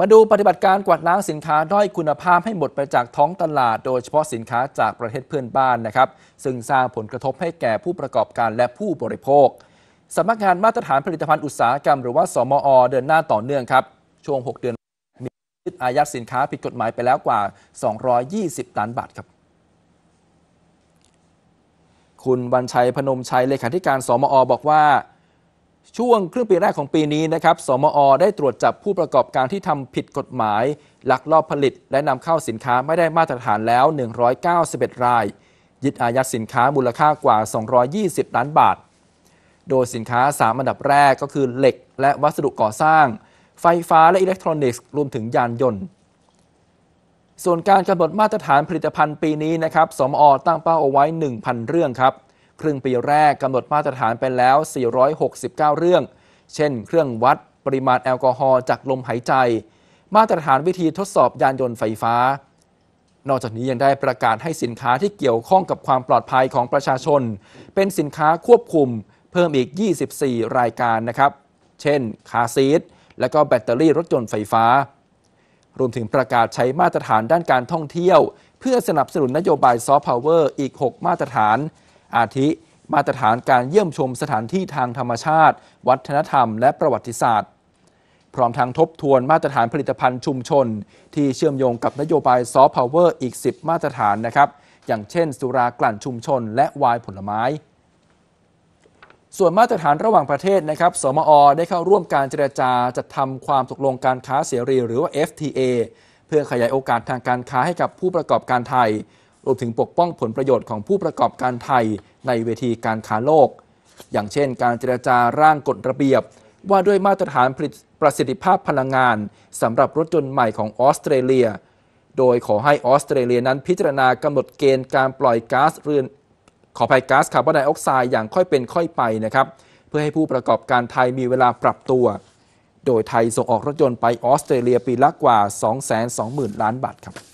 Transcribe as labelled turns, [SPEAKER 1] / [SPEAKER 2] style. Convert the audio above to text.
[SPEAKER 1] มาดูปฏิบัติการกวาดล้างสินค้า ด้อยคุณภาพให้หมดไปจากท้องตลาด โดยเฉพาะสินค้าจากประเทศเพื่อนบ้านนะครับ ซึ่งสร้างผลกระทบให้แก่ผู้ประกอบการและผู้บริโภคสำนักงานมาตรฐานผลิตภัณฑ์อุตสาหกรรมหรือว่าสมอเดินหน้าต่อเนื่องครับ ช่วง 6 เดือนมียึดอายัดสินค้าผิดกฎหมายไปแล้วกว่า 220ล้านบาทครับ คุณวันชัยพนมชัยเลขาธิการสมอบอกว่าช่วงครึ่งปีแรกของปีนี้นะครับสมอ ได้ตรวจจับผู้ประกอบการที่ทำผิดกฎหมายลักลอบผลิต และนำเข้าสินค้าไม่ได้มาตรฐานแล้ว 191 ราย ยึดอายัดสินค้ามูลค่ากว่า 220 ล้านบาท โดยสินค้า 3 อันดับแรกก็คือเหล็กและวัสดุก่อสร้าง ไฟฟ้าและอิเล็กทรอนิกส์รวมถึงยานยนต์ ส่วนการกำหนดมาตรฐานผลิตภัณฑ์ปีนี้นะครับสมอ ตั้งเป้าเอาไว้ 1,000 เรื่องครับครึ่งปีแรกกำหนดมาตรฐานไปแล้ว 469 เรื่อง เช่น เครื่องวัดปริมาณแอลกอฮอล์จากลมหายใจ มาตรฐานวิธีทดสอบยานยนต์ไฟฟ้า นอกจากนี้ยังได้ประกาศให้สินค้าที่เกี่ยวข้องกับความปลอดภัยของประชาชน เป็นสินค้าควบคุมเพิ่มอีก 24 รายการนะครับ เช่น คาซีทและก็แบตเตอรี่รถยนต์ไฟฟ้า รวมถึงประกาศใช้มาตรฐานด้านการท่องเที่ยว เพื่อสนับสนุนนโยบายซอฟต์พาวเวอร์อีก 6 มาตรฐานอาทิมาตรฐานการเยี่ยมชมสถานที่ทางธรรมชาติ วัฒนธรรม และประวัติศาสตร์ พร้อมทางทบทวนมาตรฐานผลิตภัณฑ์ชุมชน ที่เชื่อมโยงกับนโยบายซอฟต์พาวเวอร์อีก 10 มาตรฐานนะครับอย่างเช่น สุรากลั่นชุมชน และวายผลไม้ ส่วนมาตรฐานระหว่างประเทศนะครับสมอ ได้เข้าร่วมการเจรจาจัดทำความตกลงการค้าเสรี หรือว่า FTA เพื่อขยายโอกาสทางการค้าให้กับผู้ประกอบการไทยรวมถึงปกป้องผลประโยชน์ของผู้ประกอบการไทยในเวทีการค้าโลก อย่างเช่นการเจรจาร่างกฎระเบียบ ว่าด้วยมาตรฐานประสิทธิภาพพลังงานสำหรับรถยนต์ใหม่ของออสเตรเลีย โดยขอให้ออสเตรเลียนั้นพิจารณากำหนดเกณฑ์การปล่อยก๊าซเรือนขอภัยก๊าซคาร์บอนไดออกไซด์อย่างค่อยเป็นค่อยไปนะครับ เพื่อให้ผู้ประกอบการไทยมีเวลาปรับตัว โดยไทยส่งออกรถยนต์ไปออสเตรเลียปีละกว่า 220,000 ล้านบาทครับ